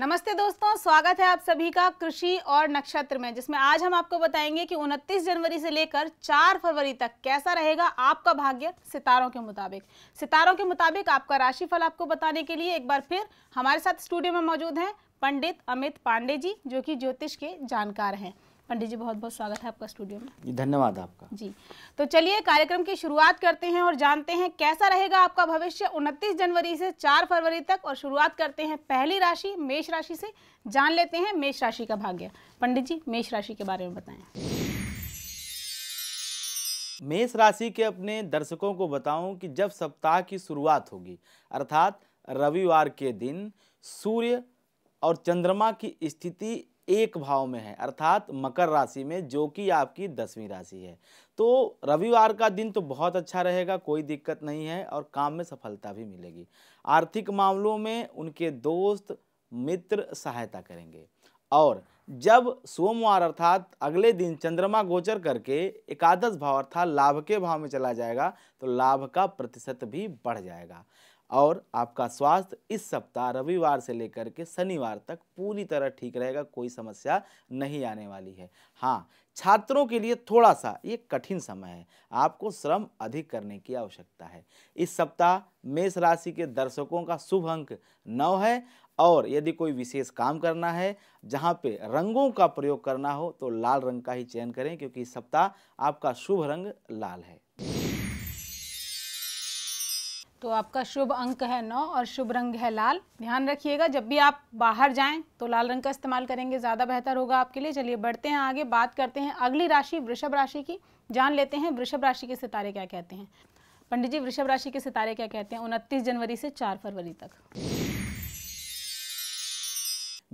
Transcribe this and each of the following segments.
नमस्ते दोस्तों स्वागत है आप सभी का कृषि और नक्षत्र में जिसमें आज हम आपको बताएंगे कि 29 जनवरी से लेकर 4 फरवरी तक कैसा रहेगा आपका भाग्य सितारों के मुताबिक सितारों के मुताबिक आपका राशिफल आपको बताने के लिए एक बार फिर हमारे साथ स्टूडियो में मौजूद हैं पंडित अमित पांडे जी जो कि ज्योतिष के जानकार हैं पंडित जी बहुत बहुत स्वागत है आपका स्टूडियो में जी धन्यवाद आपका जी तो चलिए कार्यक्रम की शुरुआत करते हैं और जानते हैं कैसा रहेगा आपका भविष्य 29 जनवरी से 4 फरवरी तक और शुरुआत करते हैं पहली राशि मेष राशि से जान लेते हैं मेष राशि का भाग्य पंडित जी मेष राशि के बारे में बताएं मेष राशि के अपने दर्शकों को बताऊं कि जब सप्ताह की शुरुआत होगी अर्थात रविवार के दिन सूर्य और चंद्रमा की स्थिति एक भाव में है अर्थात मकर राशि में जो कि आपकी दसवीं राशि है तो रविवार का दिन तो बहुत अच्छा रहेगा कोई दिक्कत नहीं है और काम में सफलता भी मिलेगी आर्थिक मामलों में उनके दोस्त मित्र सहायता करेंगे और जब सोमवार अर्थात अगले दिन चंद्रमा गोचर करके एकादश भाव अर्थात लाभ के भाव में चला जाएगा तो लाभ का प्रतिशत भी बढ़ जाएगा और आपका स्वास्थ्य इस सप्ताह रविवार से लेकर के शनिवार तक पूरी तरह ठीक रहेगा कोई समस्या नहीं आने वाली है हाँ छात्रों के लिए थोड़ा सा ये कठिन समय है आपको श्रम अधिक करने की आवश्यकता है इस सप्ताह मेष राशि के दर्शकों का शुभ अंक नौ है और यदि कोई विशेष काम करना है जहाँ पे रंगों का प्रयोग करना हो तो लाल रंग का ही चयन करें क्योंकि इस सप्ताह आपका शुभ रंग लाल है तो आपका शुभ अंक है नौ और शुभ रंग है लाल ध्यान रखिएगा जब भी आप बाहर जाएं तो लाल रंग का इस्तेमाल करेंगे ज़्यादा बेहतर होगा आपके लिए चलिए बढ़ते हैं आगे बात करते हैं अगली राशि वृषभ राशि की जान लेते हैं वृषभ राशि के सितारे क्या कहते हैं पंडित जी वृषभ राशि के सितारे क्या कहते हैं उनतीस जनवरी से चार फरवरी तक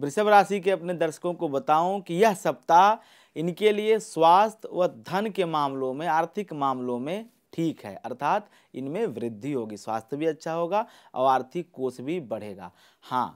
वृषभ राशि के अपने दर्शकों को बताऊं कि यह सप्ताह इनके लिए स्वास्थ्य व धन के मामलों में आर्थिक मामलों में ठीक है अर्थात इनमें वृद्धि होगी स्वास्थ्य भी अच्छा होगा और आर्थिक कोष भी बढ़ेगा हाँ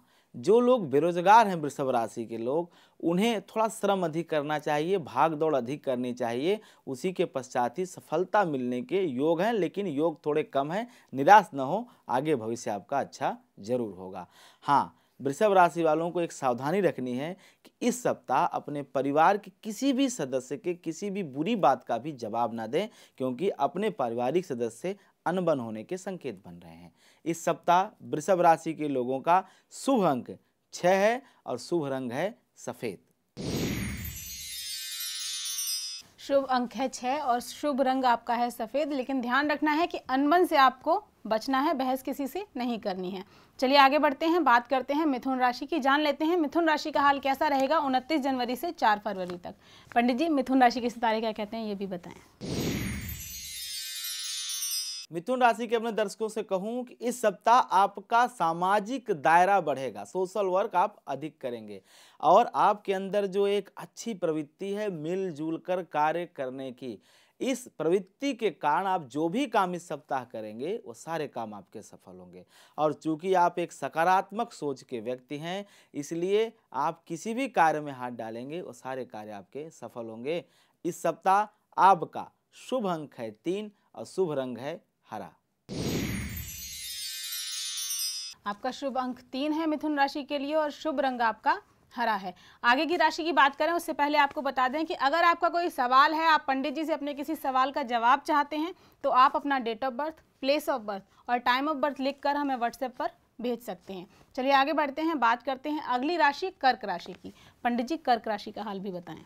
जो लोग बेरोजगार हैं वृषभ राशि के लोग उन्हें थोड़ा श्रम अधिक करना चाहिए भाग दौड़ अधिक करनी चाहिए उसी के पश्चात ही सफलता मिलने के योग हैं लेकिन योग थोड़े कम हैं निराश न हो आगे भविष्य आपका अच्छा जरूर होगा हाँ वृषभ राशि वालों को एक सावधानी रखनी है कि इस सप्ताह अपने परिवार के किसी भी सदस्य के किसी भी बुरी बात का भी जवाब ना दें क्योंकि अपने पारिवारिक सदस्य अनबन होने के संकेत बन रहे हैं इस सप्ताह वृषभ राशि के लोगों का शुभ अंक छः है और शुभ रंग है सफ़ेद शुभ अंक है छः और शुभ रंग आपका है सफ़ेद लेकिन ध्यान रखना है कि अनबन से आपको बचना है बहस किसी से नहीं करनी है चलिए आगे बढ़ते हैं बात करते हैं मिथुन राशि की जान लेते हैं मिथुन राशि का हाल कैसा रहेगा उनतीस जनवरी से चार फरवरी तक पंडित जी मिथुन राशि के सितारे क्या कहते हैं ये भी बताएं मिथुन राशि के अपने दर्शकों से कहूं कि इस सप्ताह आपका सामाजिक दायरा बढ़ेगा सोशल वर्क आप अधिक करेंगे और आपके अंदर जो एक अच्छी प्रवृत्ति है मिलजुल कर कार्य करने की इस प्रवृत्ति के कारण आप जो भी काम इस सप्ताह करेंगे वो सारे काम आपके सफल होंगे और चूंकि आप एक सकारात्मक सोच के व्यक्ति हैं इसलिए आप किसी भी कार्य में हाथ डालेंगे वो सारे कार्य आपके सफल होंगे इस सप्ताह आपका शुभ अंक है तीन और शुभ रंग है हरा आपका शुभ अंक तीन है मिथुन राशि के लिए और शुभ रंग आपका हरा है आगे की राशि की बात करें उससे पहले आपको बता दें कि अगर आपका कोई सवाल है आप पंडित जी से अपने किसी सवाल का जवाब चाहते हैं तो आप अपना date of birth place of birth और टाइम ऑफ बर्थ लिखकर हमें व्हाट्सएप पर भेज सकते हैं चलिए आगे बढ़ते हैं बात करते हैं अगली राशि कर्क राशि की पंडित जी कर्क राशि का हाल भी बताएं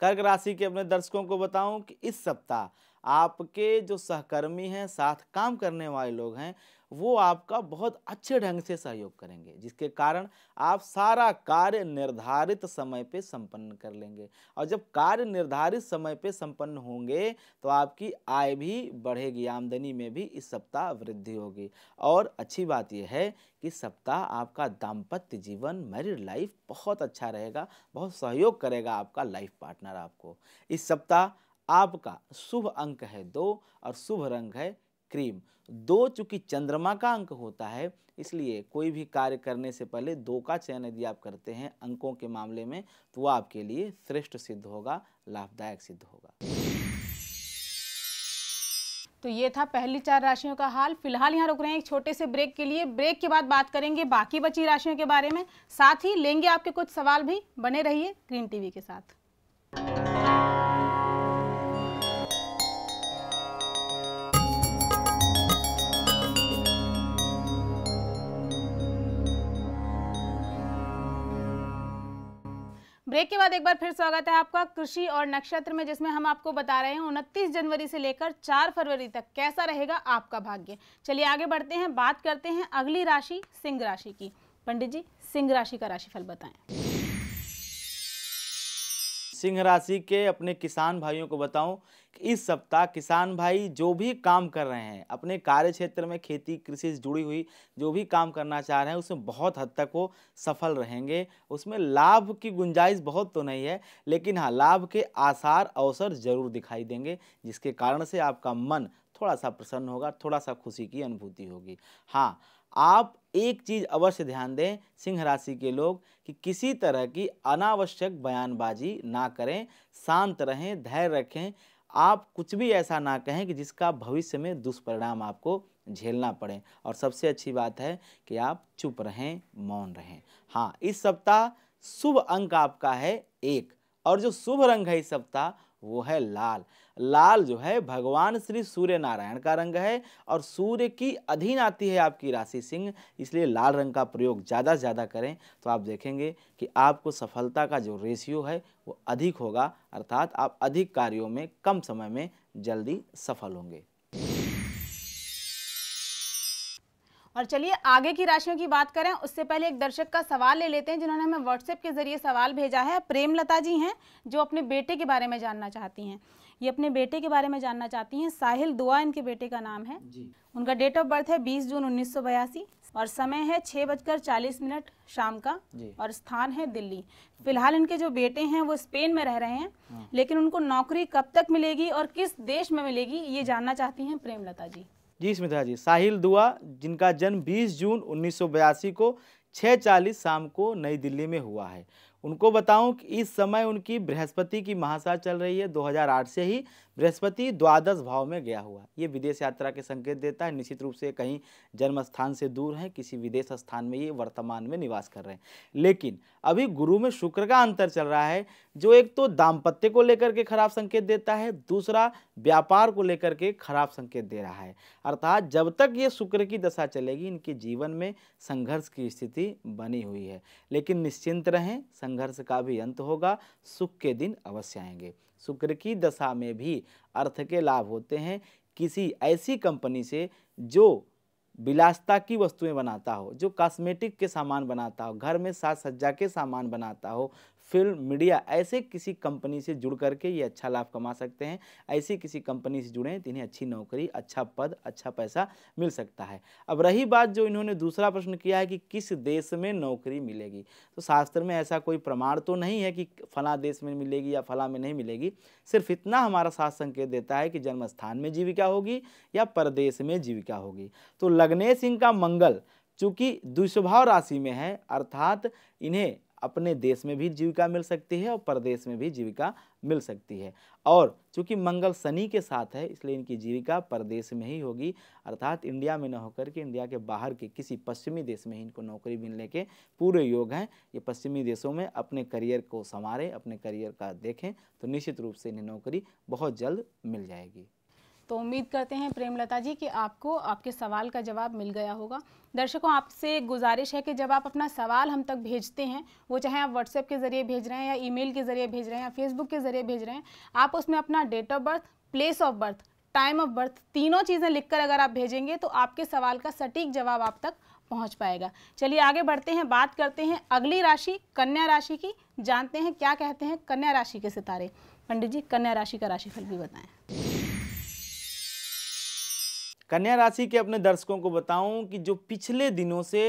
कर्क राशि के अपने दर्शकों को बताऊं कि इस सप्ताह आपके जो सहकर्मी हैं साथ काम करने वाले लोग हैं वो आपका बहुत अच्छे ढंग से सहयोग करेंगे जिसके कारण आप सारा कार्य निर्धारित समय पे संपन्न कर लेंगे और जब कार्य निर्धारित समय पे संपन्न होंगे तो आपकी आय भी बढ़ेगी आमदनी में भी इस सप्ताह वृद्धि होगी और अच्छी बात यह है कि सप्ताह आपका दाम्पत्य जीवन मैरिड लाइफ बहुत अच्छा रहेगा बहुत सहयोग करेगा आपका लाइफ पार्टनर आपको इस सप्ताह आपका शुभ अंक है दो और शुभ रंग है क्रीम दो चूंकि चंद्रमा का अंक होता है इसलिए कोई भी कार्य करने से पहले दो का चयन यदि आप करते हैं अंकों के मामले में तो वह आपके लिए श्रेष्ठ सिद्ध होगा लाभदायक सिद्ध होगा तो ये था पहली चार राशियों का हाल फिलहाल यहाँ रुक रहे हैं एक छोटे से ब्रेक के लिए ब्रेक के बाद बात करेंगे बाकी बची राशियों के बारे में साथ ही लेंगे आपके कुछ सवाल भी बने रहिए ग्रीन टीवी के साथ ब्रेक के बाद एक बार फिर स्वागत है आपका कृषि और नक्षत्र में जिसमें हम आपको बता रहे हैं उनतीस जनवरी से लेकर 4 फरवरी तक कैसा रहेगा आपका भाग्य चलिए आगे बढ़ते हैं बात करते हैं अगली राशि सिंह राशि की पंडित जी सिंह राशि का राशिफल बताएं सिंह राशि के अपने किसान भाइयों को बताऊं कि इस सप्ताह किसान भाई जो भी काम कर रहे हैं अपने कार्य क्षेत्र में खेती कृषि से जुड़ी हुई जो भी काम करना चाह रहे हैं उसमें बहुत हद तक वो सफल रहेंगे उसमें लाभ की गुंजाइश बहुत तो नहीं है लेकिन हाँ लाभ के आसार अवसर जरूर दिखाई देंगे जिसके कारण से आपका मन थोड़ा सा प्रसन्न होगा थोड़ा सा खुशी की अनुभूति होगी हाँ आप एक चीज़ अवश्य ध्यान दें सिंह राशि के लोग कि किसी तरह की अनावश्यक बयानबाजी ना करें शांत रहें धैर्य रखें आप कुछ भी ऐसा ना कहें कि जिसका भविष्य में दुष्परिणाम आपको झेलना पड़े और सबसे अच्छी बात है कि आप चुप रहें मौन रहें हाँ इस सप्ताह शुभ अंक आपका है एक और जो शुभ रंग है इस सप्ताह वो है लाल लाल जो है भगवान श्री सूर्य नारायण का रंग है और सूर्य की अधीन आती है आपकी राशि सिंह इसलिए लाल रंग का प्रयोग ज़्यादा से ज़्यादा करें तो आप देखेंगे कि आपको सफलता का जो रेशियो है वो अधिक होगा अर्थात आप अधिक कार्यों में कम समय में जल्दी सफल होंगे और चलिए आगे की राशियों की बात करें उससे पहले एक दर्शक का सवाल ले लेते हैं जिन्होंने हमें व्हाट्सएप के जरिए सवाल भेजा है प्रेमलता जी हैं जो अपने बेटे के बारे में जानना चाहती हैं ये अपने बेटे के बारे में जानना चाहती हैं साहिल दुआ इनके बेटे का नाम है जी। उनका डेट ऑफ बर्थ है बीस जून उन्नीस और समय है छः बजकर चालीस मिनट शाम का और स्थान है दिल्ली फिलहाल इनके जो बेटे हैं वो स्पेन में रह रहे हैं हाँ। लेकिन उनको नौकरी कब तक मिलेगी और किस देश में मिलेगी ये जानना चाहती हैं प्रेमलता जी जी स्मिता जी साहिल दुआ जिनका जन्म 20 जून 1982 को 6:40 शाम को नई दिल्ली में हुआ है उनको बताऊं कि इस समय उनकी बृहस्पति की महाशा चल रही है 2008 से ही बृहस्पति द्वादश भाव में गया हुआ ये विदेश यात्रा के संकेत देता है निश्चित रूप से कहीं जन्म स्थान से दूर हैं किसी विदेश स्थान में ये वर्तमान में निवास कर रहे हैं लेकिन अभी गुरु में शुक्र का अंतर चल रहा है जो एक तो दाम्पत्य को लेकर के खराब संकेत देता है दूसरा व्यापार को लेकर के खराब संकेत दे रहा है अर्थात जब तक ये शुक्र की दशा चलेगी इनके जीवन में संघर्ष की स्थिति बनी हुई है लेकिन निश्चिंत रहें संघर्ष का भी अंत होगा सुख के दिन अवश्य आएंगे शुक्र की दशा में भी अर्थ के लाभ होते हैं किसी ऐसी कंपनी से जो विलासता की वस्तुएं बनाता हो जो कॉस्मेटिक के सामान बनाता हो घर में साज सज्जा के सामान बनाता हो फिल्म मीडिया ऐसे किसी कंपनी से जुड़ करके ये अच्छा लाभ कमा सकते हैं ऐसी किसी कंपनी से जुड़ें तो इन्हें अच्छी नौकरी अच्छा पद अच्छा पैसा मिल सकता है अब रही बात जो इन्होंने दूसरा प्रश्न किया है कि किस देश में नौकरी मिलेगी तो शास्त्र में ऐसा कोई प्रमाण तो नहीं है कि फला देश में मिलेगी या फला में नहीं मिलेगी सिर्फ इतना हमारा शास्त्र संकेत देता है कि जन्म स्थान में जीविका होगी या परदेश में जीविका होगी तो लग्नेश सिंह का मंगल चूँकि दुष्भाव राशि में है अर्थात इन्हें अपने देश में भी जीविका मिल सकती है और परदेश में भी जीविका मिल सकती है और चूंकि मंगल शनि के साथ है इसलिए इनकी जीविका परदेश में ही होगी अर्थात इंडिया में न होकर के इंडिया के बाहर के किसी पश्चिमी देश में ही इनको नौकरी मिलने के पूरे योग हैं ये पश्चिमी देशों में अपने करियर को संवारें अपने करियर का देखें तो निश्चित रूप से इन्हें नौकरी बहुत जल्द मिल जाएगी तो उम्मीद करते हैं प्रेमलता जी कि आपको आपके सवाल का जवाब मिल गया होगा दर्शकों आपसे गुजारिश है कि जब आप अपना सवाल हम तक भेजते हैं वो चाहे आप व्हाट्सएप के ज़रिए भेज रहे हैं या ईमेल के ज़रिए भेज रहे हैं या फेसबुक के ज़रिए भेज रहे हैं आप उसमें अपना date of birth place of birth time of birth तीनों चीज़ें लिखकर अगर आप भेजेंगे तो आपके सवाल का सटीक जवाब आप तक पहुंच पाएगा चलिए आगे बढ़ते हैं बात करते हैं अगली राशि कन्या राशि की जानते हैं क्या कहते हैं कन्या राशि के सितारे पंडित जी कन्या राशि का राशिफल भी बताएं कन्या राशि के अपने दर्शकों को बताऊं कि जो पिछले दिनों से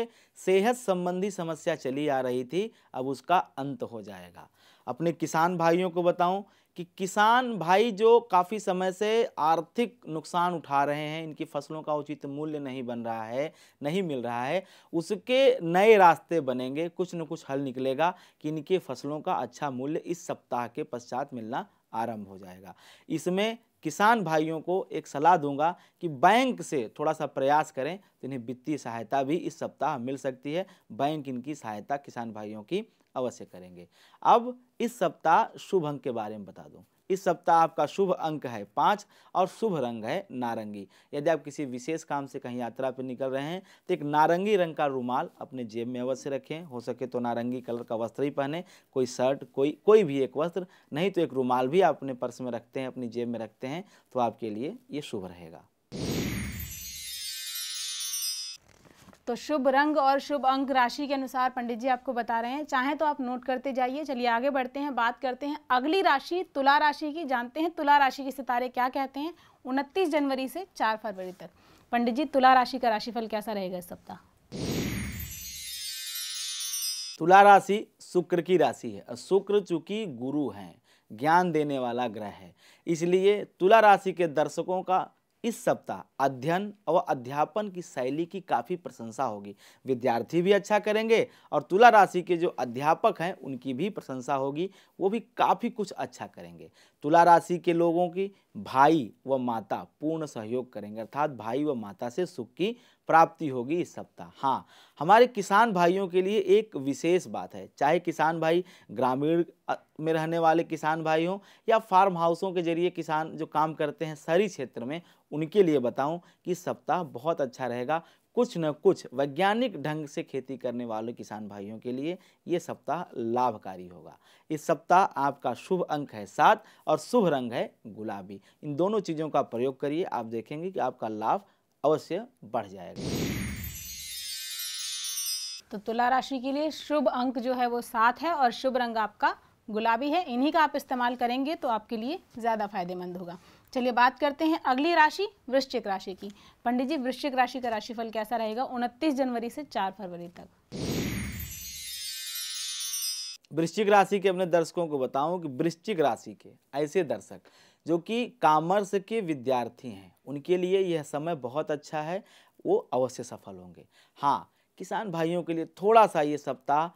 सेहत संबंधी समस्या चली आ रही थी अब उसका अंत हो जाएगा अपने किसान भाइयों को बताऊं कि किसान भाई जो काफ़ी समय से आर्थिक नुकसान उठा रहे हैं इनकी फसलों का उचित मूल्य नहीं बन रहा है नहीं मिल रहा है उसके नए रास्ते बनेंगे कुछ न कुछ हल निकलेगा कि इनके फसलों का अच्छा मूल्य इस सप्ताह के पश्चात मिलना आरंभ हो जाएगा इसमें किसान भाइयों को एक सलाह दूंगा कि बैंक से थोड़ा सा प्रयास करें तो इन्हें वित्तीय सहायता भी इस सप्ताह मिल सकती है बैंक इनकी सहायता किसान भाइयों की अवश्य करेंगे अब इस सप्ताह शुभ अंक के बारे में बता दूं इस सप्ताह आपका शुभ अंक है पाँच और शुभ रंग है नारंगी यदि आप किसी विशेष काम से कहीं यात्रा पर निकल रहे हैं तो एक नारंगी रंग का रूमाल अपने जेब में अवश्य रखें हो सके तो नारंगी कलर का वस्त्र ही पहने कोई शर्ट कोई कोई भी एक वस्त्र नहीं तो एक रूमाल भी आप अपने पर्स में रखते हैं अपनी जेब में रखते हैं तो आपके लिए ये शुभ रहेगा तो शुभ रंग और शुभ अंक राशि के अनुसार पंडित जी आपको बता रहे हैं चाहे तो आप नोट करते जाइए चलिए आगे बढ़ते हैं बात करते हैं अगली राशि तुला राशि की जानते हैं तुला राशि के सितारे क्या कहते हैं उनतीस जनवरी से चार फरवरी तक पंडित जी तुला राशि का राशिफल कैसा रहेगा इस सप्ताह तुला राशि शुक्र की राशि है शुक्र चूंकि गुरु हैं ज्ञान देने वाला ग्रह है इसलिए तुला राशि के दर्शकों का इस सप्ताह अध्ययन और अध्यापन की शैली की काफ़ी प्रशंसा होगी विद्यार्थी भी अच्छा करेंगे और तुला राशि के जो अध्यापक हैं उनकी भी प्रशंसा होगी वो भी काफ़ी कुछ अच्छा करेंगे तुला राशि के लोगों की भाई व माता पूर्ण सहयोग करेंगे अर्थात भाई व माता से सुख की प्राप्ति होगी इस सप्ताह हाँ हमारे किसान भाइयों के लिए एक विशेष बात है चाहे किसान भाई ग्रामीण में रहने वाले किसान भाई हों या फार्म हाउसों के जरिए किसान जो काम करते हैं शहरी क्षेत्र में उनके लिए बताऊं कि सप्ताह बहुत अच्छा रहेगा कुछ न कुछ वैज्ञानिक ढंग से खेती करने वाले किसान भाइयों के लिए ये सप्ताह लाभकारी होगा इस सप्ताह आपका शुभ अंक है सात और शुभ रंग है गुलाबी इन दोनों चीज़ों का प्रयोग करिए आप देखेंगे कि आपका लाभ अवश्य बढ़ जाएगा तो तुला राशि के लिए शुभ अंक जो है वो सात है और शुभ रंग आपका गुलाबी है इन्हीं का आप इस्तेमाल करेंगे तो आपके लिए ज़्यादा फायदेमंद होगा चलिए बात करते हैं अगली राशि वृश्चिक राशि की पंडित जी वृश्चिक राशि का राशिफल कैसा रहेगा उनतीस जनवरी से चार फरवरी तक वृश्चिक राशि के अपने दर्शकों को बताऊं कि वृश्चिक राशि के ऐसे दर्शक जो कि कॉमर्स के विद्यार्थी हैं उनके लिए यह समय बहुत अच्छा है वो अवश्य सफल होंगे हाँ किसान भाइयों के लिए थोड़ा सा ये सप्ताह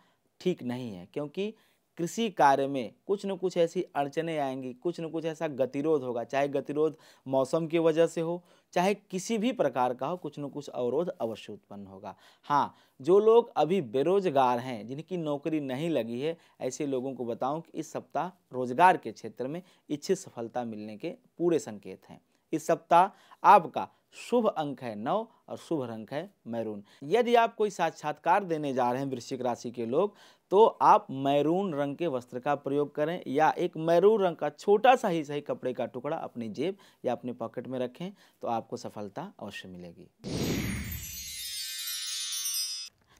ठीक नहीं है क्योंकि कृषि कार्य में कुछ न कुछ ऐसी अड़चने आएंगी कुछ न कुछ ऐसा गतिरोध होगा चाहे गतिरोध मौसम की वजह से हो चाहे किसी भी प्रकार का हो कुछ न कुछ अवरोध अवश्य उत्पन्न होगा हाँ जो लोग अभी बेरोजगार हैं जिनकी नौकरी नहीं लगी है ऐसे लोगों को बताऊं कि इस सप्ताह रोजगार के क्षेत्र में इच्छित सफलता मिलने के पूरे संकेत हैं इस सप्ताह आपका शुभ अंक है नौ और शुभ रंग है मैरून यदि आप कोई साक्षात्कार देने जा रहे हैं वृश्चिक राशि के लोग तो आप मैरून रंग के वस्त्र का प्रयोग करें या एक मैरून रंग का छोटा सा ही सही कपड़े का टुकड़ा अपनी जेब या अपने पॉकेट में रखें तो आपको सफलता अवश्य मिलेगी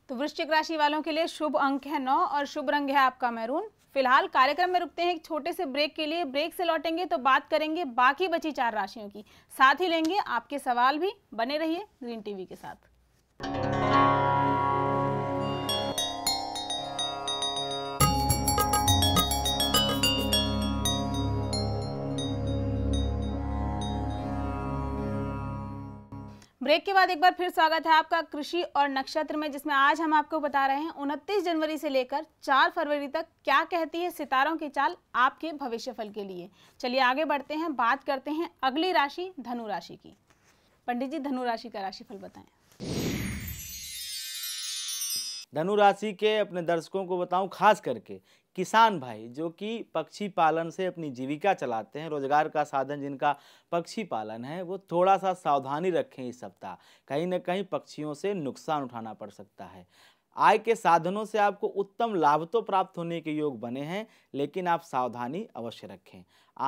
तो वृश्चिक राशि वालों के लिए शुभ अंक है नौ और शुभ रंग है आपका मैरून फिलहाल कार्यक्रम में रुकते हैं एक छोटे से ब्रेक के लिए ब्रेक से लौटेंगे तो बात करेंगे बाकी बची चार राशियों की साथ ही लेंगे आपके सवाल भी बने रहिए ग्रीन टीवी के साथ ब्रेक के बाद एक बार फिर स्वागत है आपका कृषि और नक्षत्र में जिसमें आज हम आपको बता रहे हैं 29 जनवरी से लेकर 4 फरवरी तक क्या कहती है सितारों की चाल आपके भविष्य फल के लिए चलिए आगे बढ़ते हैं बात करते हैं अगली राशि धनु राशि की पंडित जी धनु राशि का राशिफल बताएं धनु राशि के अपने दर्शकों को बताऊं खास करके किसान भाई जो कि पक्षी पालन से अपनी जीविका चलाते हैं रोजगार का साधन जिनका पक्षी पालन है वो थोड़ा सा सावधानी रखें इस सप्ताह कहीं ना कहीं पक्षियों से नुकसान उठाना पड़ सकता है आय के साधनों से आपको उत्तम लाभ तो प्राप्त होने के योग बने हैं लेकिन आप सावधानी अवश्य रखें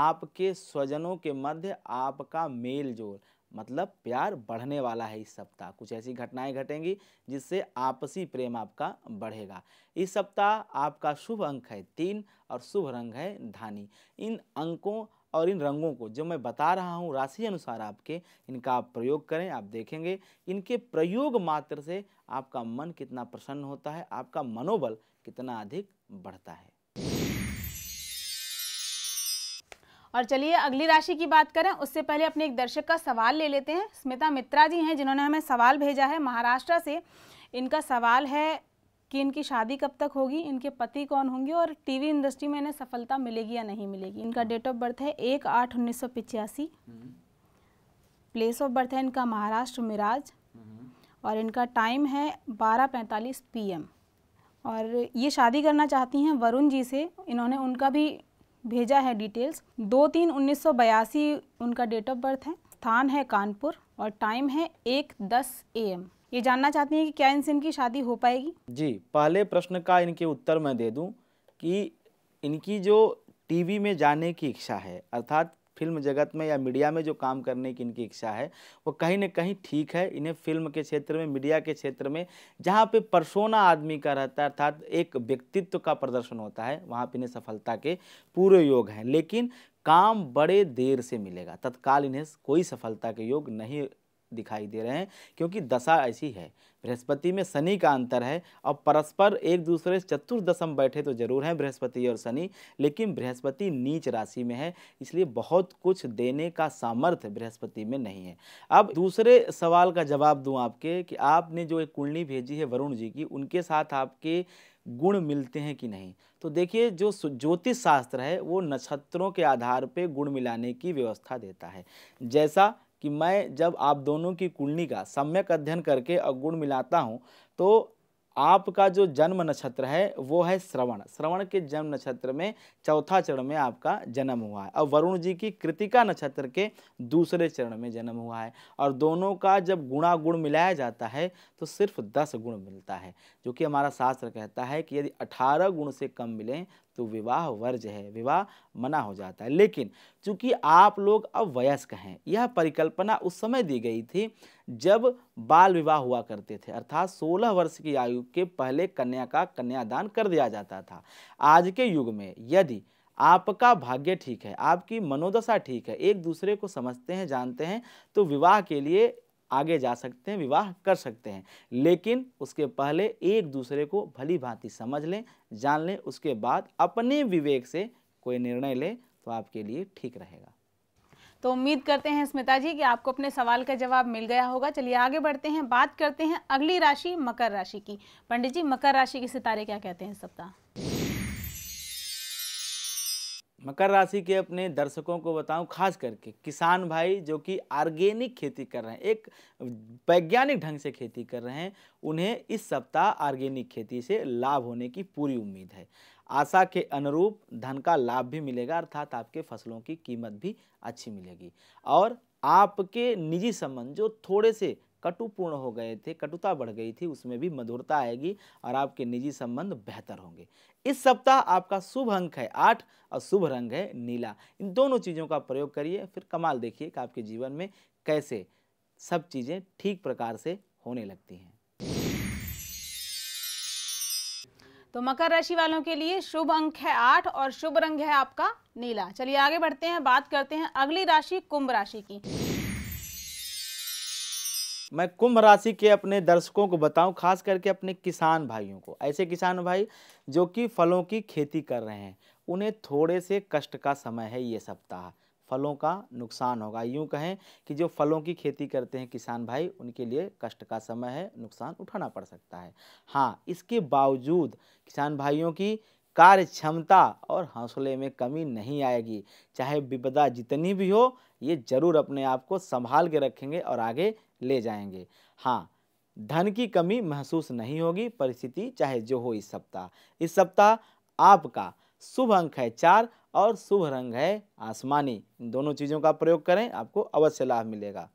आपके स्वजनों के मध्य आपका मेल जोल मतलब प्यार बढ़ने वाला है इस सप्ताह कुछ ऐसी घटनाएं घटेंगी जिससे आपसी प्रेम आपका बढ़ेगा इस सप्ताह आपका शुभ अंक है तीन और शुभ रंग है धानी इन अंकों और इन रंगों को जो मैं बता रहा हूँ राशि अनुसार आपके इनका आप प्रयोग करें आप देखेंगे इनके प्रयोग मात्र से आपका मन कितना प्रसन्न होता है आपका मनोबल कितना अधिक बढ़ता है और चलिए अगली राशि की बात करें उससे पहले अपने एक दर्शक का सवाल ले लेते हैं स्मिता मित्रा जी हैं जिन्होंने हमें सवाल भेजा है महाराष्ट्र से इनका सवाल है कि इनकी शादी कब तक होगी इनके पति कौन होंगे और टीवी इंडस्ट्री में इन्हें सफलता मिलेगी या नहीं मिलेगी इनका डेट ऑफ बर्थ है एक आठ उन्नीस सौ पिचासी प्लेस ऑफ बर्थ है इनका महाराष्ट्र मिराज और इनका टाइम है बारह पैंतालीस पी और ये शादी करना चाहती हैं वरुण जी से इन्होंने उनका भी भेजा है डिटेल्स दो तीन उन्नीस उनका डेट ऑफ बर्थ है स्थान है कानपुर और टाइम है एक दस ए ये जानना चाहती हैं कि क्या इनसे इनकी शादी हो पाएगी जी पहले प्रश्न का इनके उत्तर मैं दे दूं कि इनकी जो टीवी में जाने की इच्छा है अर्थात फिल्म जगत में या मीडिया में जो काम करने की इनकी इच्छा है वो कहीं ना कहीं ठीक है इन्हें फिल्म के क्षेत्र में मीडिया के क्षेत्र में जहाँ पे परसोना आदमी का रहता है अर्थात एक व्यक्तित्व का प्रदर्शन होता है वहाँ पे इन्हें सफलता के पूरे योग हैं लेकिन काम बड़े देर से मिलेगा तत्काल इन्हें कोई सफलता के योग नहीं दिखाई दे रहे हैं क्योंकि दशा ऐसी है बृहस्पति में शनि का अंतर है और परस्पर एक दूसरे चतुर्दशम बैठे तो जरूर हैं बृहस्पति और शनि लेकिन बृहस्पति नीच राशि में है इसलिए बहुत कुछ देने का सामर्थ्य बृहस्पति में नहीं है अब दूसरे सवाल का जवाब दूँ आपके कि आपने जो एक कुंडली भेजी है वरुण जी की उनके साथ आपके गुण मिलते हैं कि नहीं तो देखिए जो ज्योतिष शास्त्र है वो नक्षत्रों के आधार पे गुण मिलाने की व्यवस्था देता है जैसा कि मैं जब आप दोनों की कुंडली का सम्यक अध्ययन करके अवगुण मिलाता हूँ तो आपका जो जन्म नक्षत्र है वो है श्रवण श्रवण के जन्म नक्षत्र में चौथा चरण में आपका जन्म हुआ है और वरुण जी की कृतिका नक्षत्र के दूसरे चरण में जन्म हुआ है और दोनों का जब गुणा गुण मिलाया जाता है तो सिर्फ दस गुण मिलता है जो कि हमारा शास्त्र कहता है कि यदि अठारह गुण से कम मिलें तो विवाह वर्ज है विवाह मना हो जाता है लेकिन चूंकि आप लोग अब वयस्क हैं यह परिकल्पना उस समय दी गई थी जब बाल विवाह हुआ करते थे अर्थात 16 वर्ष की आयु के पहले कन्या का कन्यादान कर दिया जाता था आज के युग में यदि आपका भाग्य ठीक है आपकी मनोदशा ठीक है एक दूसरे को समझते हैं जानते हैं तो विवाह के लिए आगे जा सकते हैं विवाह कर सकते हैं लेकिन उसके पहले एक दूसरे को भली भांति समझ लें जान लें उसके बाद अपने विवेक से कोई निर्णय लें तो आपके लिए ठीक रहेगा तो उम्मीद करते हैं स्मिता जी कि आपको अपने सवाल का जवाब मिल गया होगा चलिए आगे बढ़ते हैं बात करते हैं अगली राशि मकर राशि की पंडित जी मकर राशि के सितारे क्या कहते हैं सप्ताह मकर राशि के अपने दर्शकों को बताऊं खास करके किसान भाई जो कि आर्गेनिक खेती कर रहे हैं एक वैज्ञानिक ढंग से खेती कर रहे हैं उन्हें इस सप्ताह आर्गेनिक खेती से लाभ होने की पूरी उम्मीद है आशा के अनुरूप धन का लाभ भी मिलेगा अर्थात आपके फसलों की कीमत भी अच्छी मिलेगी और आपके निजी संबंध जो थोड़े से पूर्ण हो गए थे कटुता बढ़ गई थी उसमें भी मधुरता आएगी और आपके निजी संबंध बेहतर होंगे इस सप्ताह आपका शुभ अंक है आठ और शुभ रंग है नीला इन दोनों चीज़ों का प्रयोग करिए फिर कमाल देखिए कि आपके जीवन में कैसे सब चीज़ें ठीक प्रकार से होने लगती हैं तो मकर राशि वालों के लिए शुभ अंक है आठ और शुभ रंग है आपका नीला चलिए आगे बढ़ते हैं बात करते हैं अगली राशि कुंभ राशि की मैं कुंभ राशि के अपने दर्शकों को बताऊं खास करके अपने किसान भाइयों को ऐसे किसान भाई जो कि फलों की खेती कर रहे हैं उन्हें थोड़े से कष्ट का समय है ये सप्ताह फलों का नुकसान होगा यूं कहें कि जो फलों की खेती करते हैं किसान भाई उनके लिए कष्ट का समय है नुकसान उठाना पड़ सकता है हाँ इसके बावजूद किसान भाइयों की कार्य क्षमता और हौसले में कमी नहीं आएगी चाहे विपदा जितनी भी हो ये जरूर अपने आप को संभाल के रखेंगे और आगे ले जाएंगे हाँ धन की कमी महसूस नहीं होगी परिस्थिति चाहे जो हो इस सप्ताह इस सप्ताह आपका शुभ अंक है चार और शुभ रंग है आसमानी इन दोनों चीज़ों का प्रयोग करें आपको अवश्य लाभ मिलेगा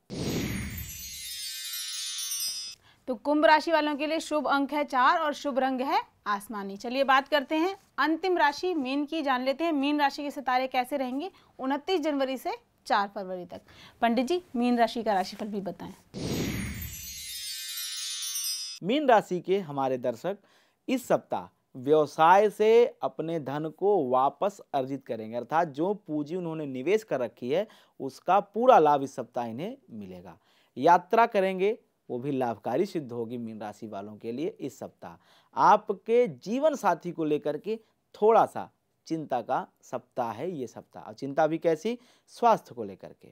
तो कुंभ राशि वालों के लिए शुभ अंक है चार और शुभ रंग है आसमानी चलिए बात करते हैं अंतिम राशि मीन की जान लेते हैं मीन राशि के सितारे कैसे रहेंगे उनतीस जनवरी से चार फरवरी तक पंडित जी मीन राशि का राशिफल भी बताएं मीन राशि के हमारे दर्शक इस सप्ताह व्यवसाय से अपने धन को वापस अर्जित करेंगे अर्थात जो पूंजी उन्होंने निवेश कर रखी है उसका पूरा लाभ इस सप्ताह इन्हें मिलेगा यात्रा करेंगे वो भी लाभकारी सिद्ध होगी मीन राशि वालों के लिए इस सप्ताह आपके जीवन साथी को लेकर के थोड़ा सा चिंता का सप्ताह है ये सप्ताह और चिंता भी कैसी स्वास्थ्य को लेकर के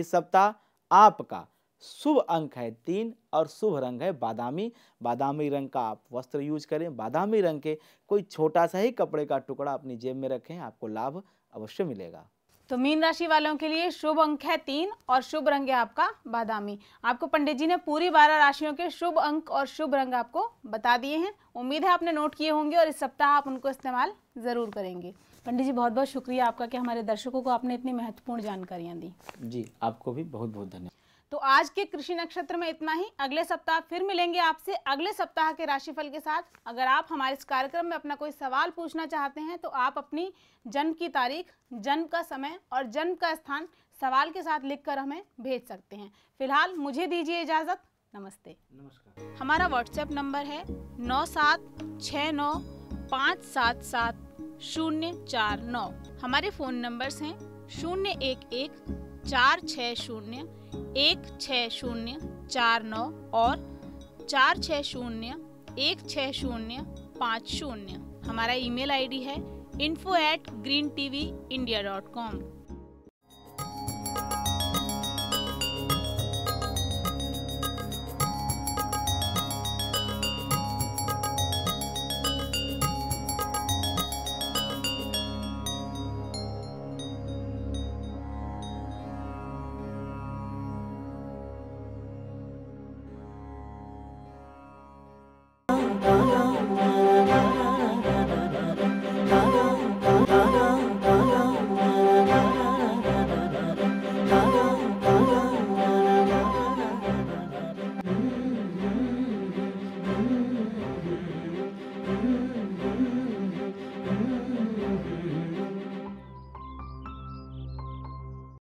इस सप्ताह आपका शुभ अंक है तीन और शुभ रंग है बादामी बादामी रंग का आप वस्त्र यूज करें बादामी रंग के कोई छोटा सा ही कपड़े का टुकड़ा अपनी जेब में रखें आपको लाभ अवश्य मिलेगा तो मीन राशि वालों के लिए शुभ अंक है तीन और शुभ रंग है आपका बादामी आपको पंडित जी ने पूरी बारह राशियों के शुभ अंक और शुभ रंग आपको बता दिए हैं उम्मीद है आपने नोट किए होंगे और इस सप्ताह आप उनको इस्तेमाल ज़रूर करेंगे पंडित जी बहुत बहुत शुक्रिया आपका कि हमारे दर्शकों को आपने इतनी महत्वपूर्ण जानकारियाँ दी जी आपको भी बहुत बहुत धन्यवाद तो आज के कृषि नक्षत्र में इतना ही अगले सप्ताह फिर मिलेंगे आपसे अगले सप्ताह के राशिफल के साथ अगर आप हमारे इस कार्यक्रम में अपना कोई सवाल पूछना चाहते हैं तो आप अपनी जन्म की तारीख जन्म का समय और जन्म का स्थान सवाल के साथ लिखकर हमें भेज सकते हैं फिलहाल मुझे दीजिए इजाज़त नमस्ते नमस्कार हमारा व्हाट्सएप नंबर है नौ सात छ नौ पाँच सात सात शून्य चार नौ हमारे फ़ोन नंबर्स हैं शून्य एक एक चार छः शून्य एक छः शून्य चार नौ और चार छः शून्य एक छः शून्य पाँच शून्य हमारा ईमेल आईडी है info at green T V India dot com